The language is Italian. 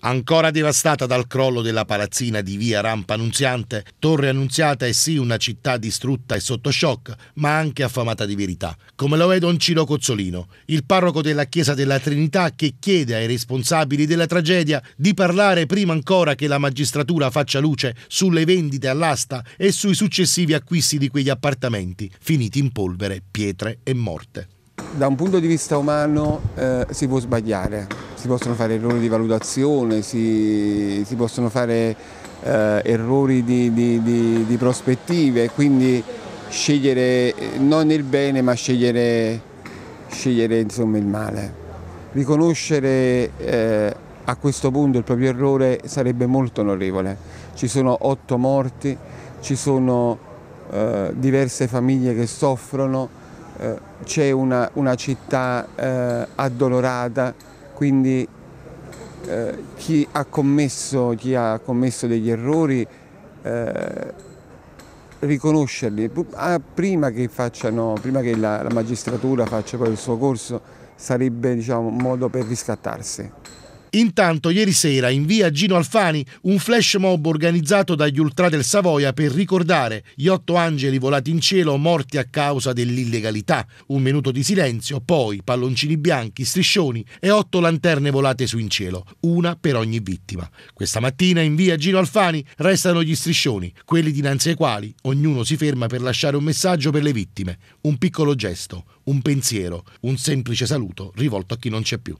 Ancora devastata dal crollo della palazzina di via Rampa Annunziante, Torre Annunziata è sì una città distrutta e sotto shock, ma anche affamata di verità, come lo è Don Ciro Cozzolino, il parroco della Chiesa della Trinità che chiede ai responsabili della tragedia di parlare prima ancora che la magistratura faccia luce sulle vendite all'asta e sui successivi acquisti di quegli appartamenti, finiti in polvere, pietre e morte. Da un punto di vista umano eh, si può sbagliare, si possono fare errori di valutazione, si, si possono fare eh, errori di, di, di, di prospettive, quindi scegliere non il bene ma scegliere, scegliere insomma, il male. Riconoscere eh, a questo punto il proprio errore sarebbe molto onorevole. Ci sono otto morti, ci sono eh, diverse famiglie che soffrono, eh, c'è una, una città eh, addolorata quindi eh, chi, ha commesso, chi, ha commesso, degli errori eh, riconoscerli ah, prima che, facciano, prima che la, la, magistratura faccia poi il suo corso sarebbe diciamo, un modo per riscattarsi. Intanto ieri sera in via Gino Alfani un flash mob organizzato dagli ultra del Savoia per ricordare gli otto angeli volati in cielo morti a causa dell'illegalità. Un minuto di silenzio, poi palloncini bianchi, striscioni e otto lanterne volate su in cielo, una per ogni vittima. Questa mattina in via Gino Alfani restano gli striscioni, quelli dinanzi ai quali ognuno si ferma per lasciare un messaggio per le vittime, un piccolo gesto, un pensiero, un semplice saluto rivolto a chi non c'è più.